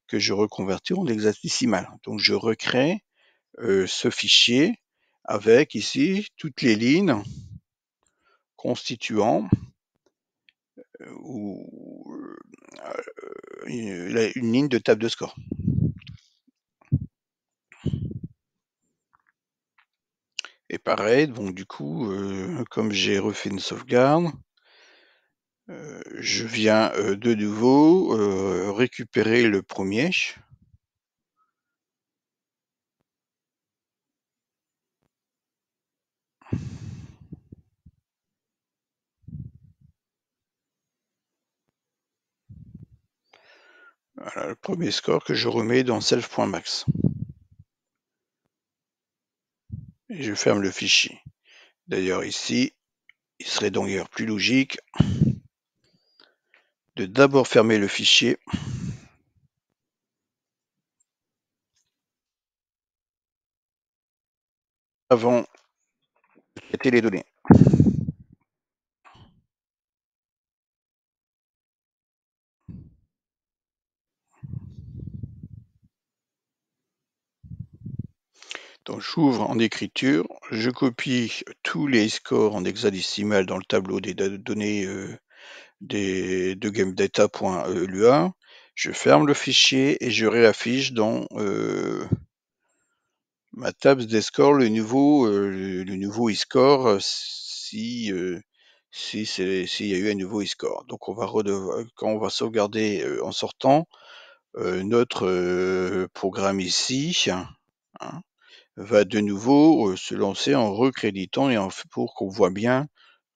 que je reconvertis en hexadécimal. Donc je recrée euh, ce fichier avec ici toutes les lignes constituant ou une ligne de table de score. Et pareil, donc du coup, euh, comme j'ai refait une sauvegarde, euh, je viens euh, de nouveau récupérer le premier. Voilà le premier score que je remets dans self.max je ferme le fichier. D'ailleurs ici, il serait donc plus logique de d'abord fermer le fichier avant de traiter les données. Donc j'ouvre en écriture, je copie tous les scores en hexadécimal dans le tableau des données euh, des, de gamedata.lua. E je ferme le fichier et je réaffiche dans euh, ma table des scores le nouveau, euh, le nouveau e-score si s'il y a eu un nouveau e-score. Donc on va quand on va sauvegarder en sortant notre programme ici. Hein, va de nouveau euh, se lancer en recréditant et en, pour qu'on voit bien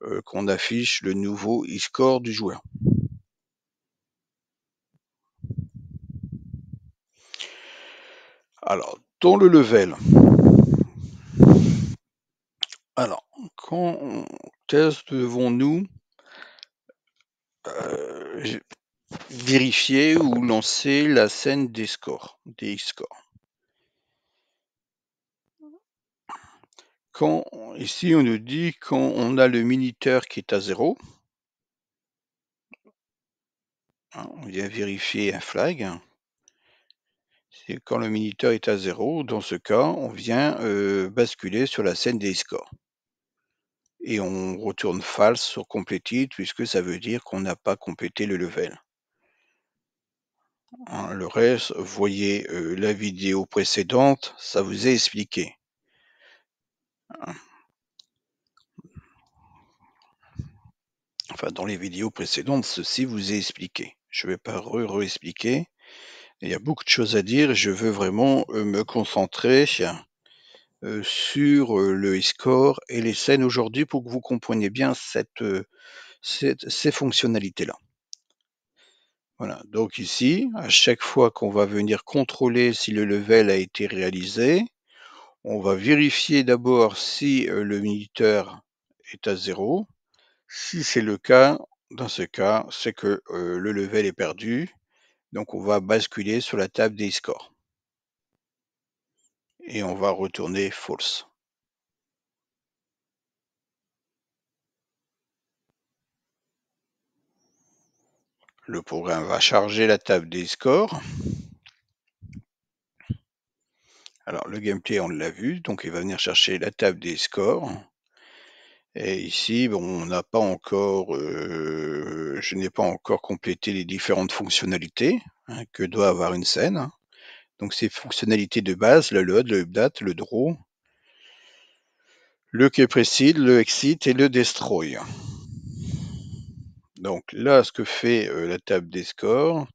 euh, qu'on affiche le nouveau e-score du joueur. Alors, dans le level, alors, quand devons-nous euh, vérifier ou lancer la scène des scores, des scores ici on nous dit quand on a le miniteur qui est à 0, hein, on vient vérifier un flag, c'est quand le miniteur est à zéro, dans ce cas, on vient euh, basculer sur la scène des scores. Et on retourne false sur completed puisque ça veut dire qu'on n'a pas complété le level. Hein, le reste, voyez euh, la vidéo précédente, ça vous est expliqué. Enfin, dans les vidéos précédentes, ceci vous est expliqué. Je ne vais pas re-expliquer. il y a beaucoup de choses à dire. Je veux vraiment euh, me concentrer euh, sur euh, le score et les scènes aujourd'hui pour que vous compreniez bien ces fonctionnalités-là. Voilà. Donc ici, à chaque fois qu'on va venir contrôler si le level a été réalisé, on va vérifier d'abord si euh, le minuteur est à 0. Si c'est le cas, dans ce cas, c'est que euh, le level est perdu. Donc on va basculer sur la table des scores. Et on va retourner false. Le programme va charger la table des scores le gameplay, on l'a vu, donc il va venir chercher la table des scores. Et ici, on n'a pas encore, euh, je n'ai pas encore complété les différentes fonctionnalités hein, que doit avoir une scène. Hein. Donc ces fonctionnalités de base, le load, le update, le draw, le que précide, le exit et le destroy. Donc là, ce que fait euh, la table des scores,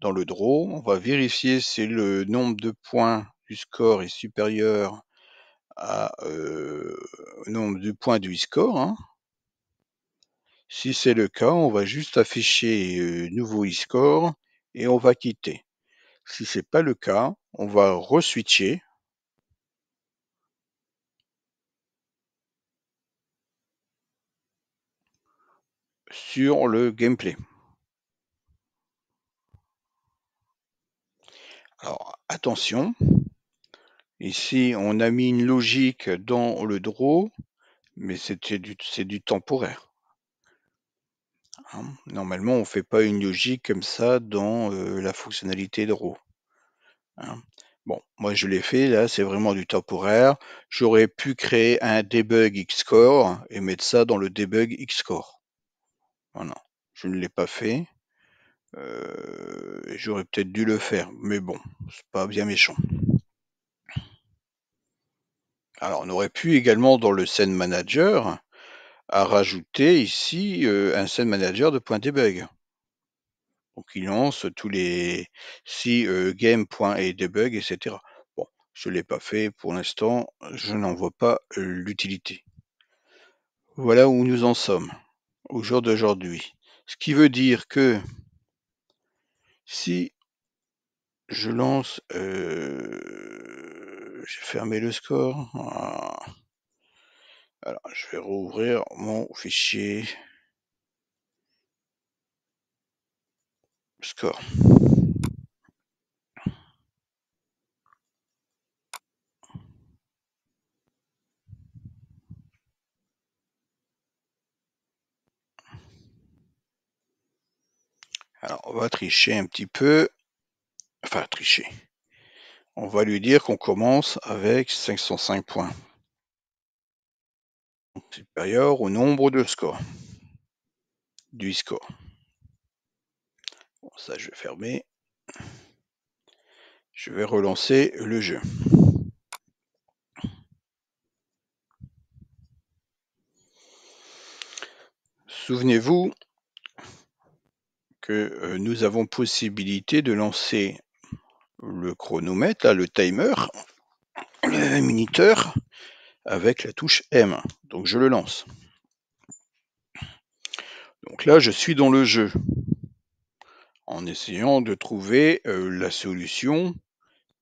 dans le draw, on va vérifier si le nombre de points score est supérieur à, euh, au nombre du point du score hein. Si c'est le cas, on va juste afficher euh, nouveau e-score et on va quitter. Si c'est pas le cas, on va reswitcher. sur le gameplay. Alors attention, Ici, on a mis une logique dans le draw, mais c'est du, temporaire. Hein, normalement, on ne fait pas une logique comme ça dans euh, la fonctionnalité draw. Hein, bon, moi je l'ai fait, là c'est vraiment du temporaire. J'aurais pu créer un debug xcore et mettre ça dans le debug xcore. Voilà, je ne l'ai pas fait. Euh, j'aurais peut-être dû le faire, mais bon, c'est pas bien méchant. Alors, on aurait pu également, dans le Scene manager, à rajouter ici euh, un Scene manager de point debug. Donc, il lance tous les si euh, game et debug, etc. Bon, je ne l'ai pas fait pour l'instant, je n'en vois pas euh, l'utilité. Voilà où nous en sommes au jour d'aujourd'hui. Ce qui veut dire que si je lance j'ai fermé le score. Alors, je vais rouvrir mon fichier score. Alors, on va tricher un petit peu. Enfin, tricher. On va lui dire qu'on commence avec 505 points supérieur au nombre de scores du score. Bon, ça, je vais fermer. Je vais relancer le jeu. Souvenez-vous que euh, nous avons possibilité de lancer le chronomètre, le timer, le minuteur, avec la touche M. Donc je le lance. Donc là, je suis dans le jeu en essayant de trouver euh, la solution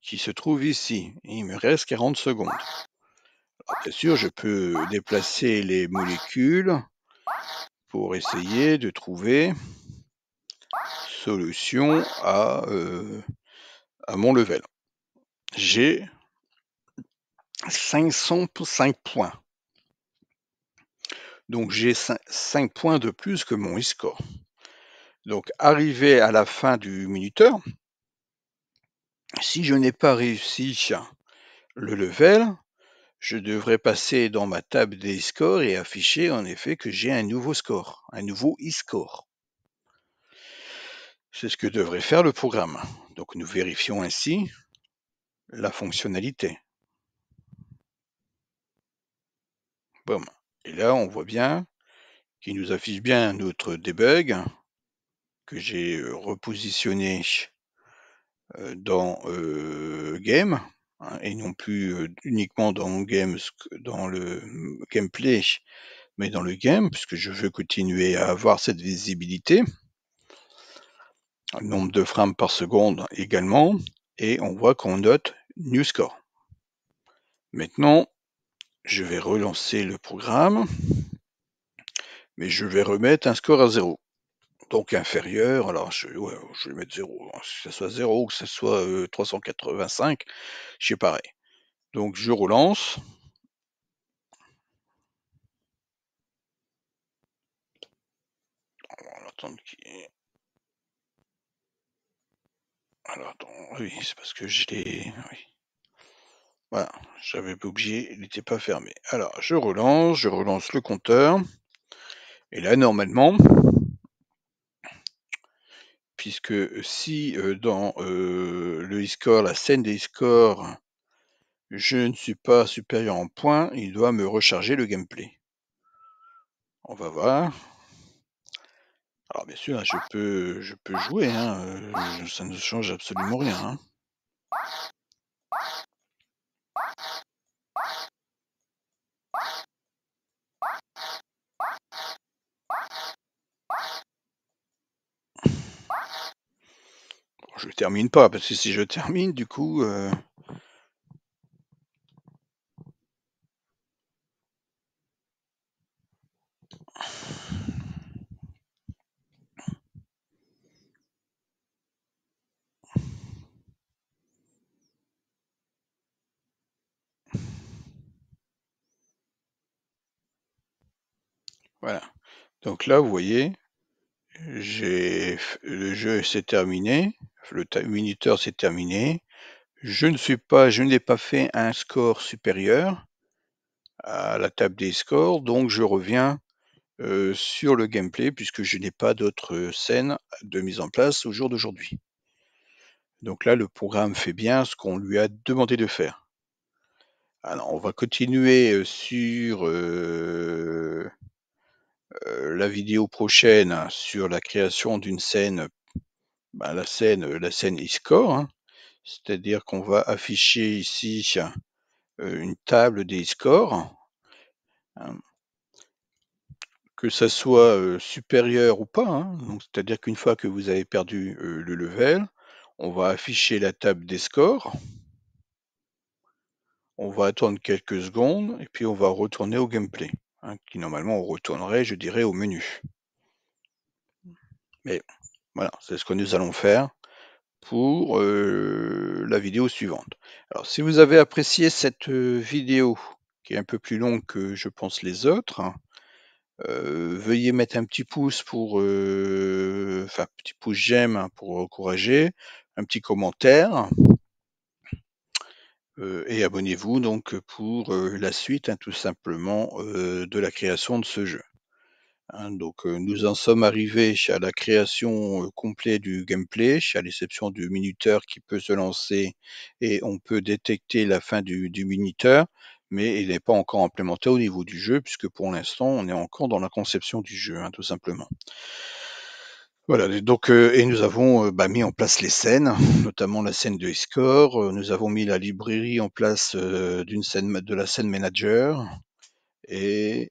qui se trouve ici. il me reste 40 secondes. bien sûr, je peux déplacer les molécules pour essayer de trouver solution à euh, à mon level. J'ai 505 points. Donc j'ai 5 points de plus que mon e-score. Donc arrivé à la fin du minuteur, si je n'ai pas réussi le level, je devrais passer dans ma table des scores et afficher en effet que j'ai un nouveau score, un nouveau e-score. C'est ce que devrait faire le programme. Donc nous vérifions ainsi la fonctionnalité. Et là, on voit bien qu'il nous affiche bien notre debug que j'ai euh, repositionné euh, dans euh, game hein, et non plus uniquement dans games dans le gameplay mais dans le game puisque je veux continuer à avoir cette visibilité nombre de frames par seconde également, et on voit qu'on note New Score. Maintenant, je vais relancer le programme, mais je vais remettre un score à 0. Donc inférieur, alors je, vais mettre 0, que ce soit 0 ou que ce soit 385, euh, c'est pareil. Donc je relance. On va attendre alors oui, c'est parce que je l'ai. Oui. Voilà, j'avais pas oublié, il n'était pas fermé. Alors, je relance, je relance le compteur. Et là, normalement, puisque si euh, dans euh, le score la scène des scores je ne suis pas supérieur en points, il doit me recharger le gameplay. On va voir. Alors bien sûr, je peux, je peux jouer, hein, euh, ça ne change absolument rien. Je hein. ne Je termine pas, parce que si je termine, du coup... Euh Voilà. Donc là, vous voyez, j'ai le jeu s'est terminé, le minuteur s'est terminé. Je ne suis pas, je n'ai pas fait un score supérieur à la table des scores, donc je reviens euh, sur le gameplay puisque je n'ai pas d'autres scènes de mise en place au jour d'aujourd'hui. Donc là, le programme fait bien ce qu'on lui a demandé de faire. Alors, on va continuer euh, sur euh, euh, la vidéo prochaine sur la création d'une scène, ben, la scène, la scène e-score, hein. c'est-à-dire qu'on va afficher ici euh, une table des scores, hein. que ça soit euh, supérieur ou pas, hein. Donc, c'est-à-dire qu'une fois que vous avez perdu le level, on va afficher la table des scores, on va attendre quelques secondes et puis on va retourner au gameplay. Hein, qui normalement on retournerait, je dirais, au menu. Mais voilà, c'est ce que nous allons faire pour euh, la vidéo suivante. Alors si vous avez apprécié cette euh, vidéo, qui est un peu plus longue que je pense les autres, hein, euh, veuillez mettre un petit pouce pour, enfin petit pouce j'aime hein, pour encourager, un petit commentaire, et abonnez-vous donc pour la suite, hein, tout simplement, de la création de ce jeu. Hein. donc nous en sommes arrivés à la création complète du gameplay, à l'exception du minuteur qui peut se lancer et on peut détecter la fin du, minuteur, mais il n'est pas encore implémenté au niveau du jeu, puisque pour l'instant on est encore dans la conception du jeu, hein, tout simplement donc euh, et nous avons, euh, bah, mis en place les scènes, notamment la scène de score. Euh, nous avons mis la librairie en place, d'une scène de la scène manager et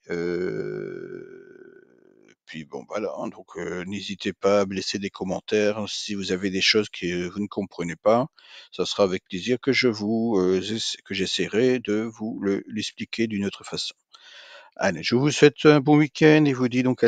puis bon, voilà, hein, donc n'hésitez pas à me laisser des commentaires si vous avez des choses que, vous ne comprenez pas. Ça sera avec plaisir que je vous, que j'essaierai de vous l'expliquer d'une autre façon. Allez, je vous souhaite un bon week-end et vous dis donc à la